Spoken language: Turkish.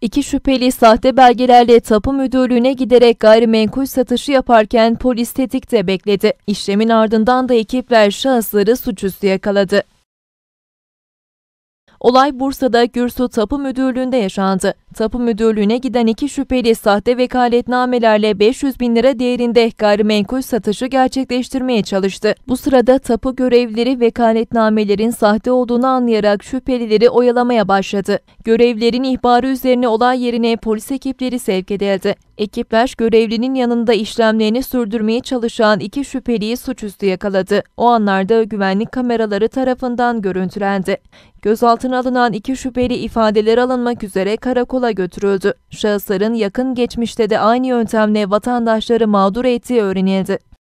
İki şüpheli sahte belgelerle tapu müdürlüğüne giderek gayrimenkul satışı yaparken polis tetikte bekledi. İşlemin ardından da ekipler şahısları suçüstü yakaladı. Olay Bursa'da Gürsu Tapu Müdürlüğü'nde yaşandı. Tapu Müdürlüğü'ne giden iki şüpheli sahte vekaletnamelerle 500 bin lira değerinde gayrimenkul satışı gerçekleştirmeye çalıştı. Bu sırada tapu görevlileri vekaletnamelerin sahte olduğunu anlayarak şüphelileri oyalamaya başladı. Görevlerin ihbarı üzerine olay yerine polis ekipleri sevk edildi. Ekipler görevlinin yanında işlemlerini sürdürmeye çalışan iki şüpheliyi suçüstü yakaladı. O anlarda güvenlik kameraları tarafından görüntülendi. Gözaltına alınan iki şüpheli ifadeler alınmak üzere karakola götürüldü. Şahısların yakın geçmişte de aynı yöntemle vatandaşları mağdur ettiği öğrenildi.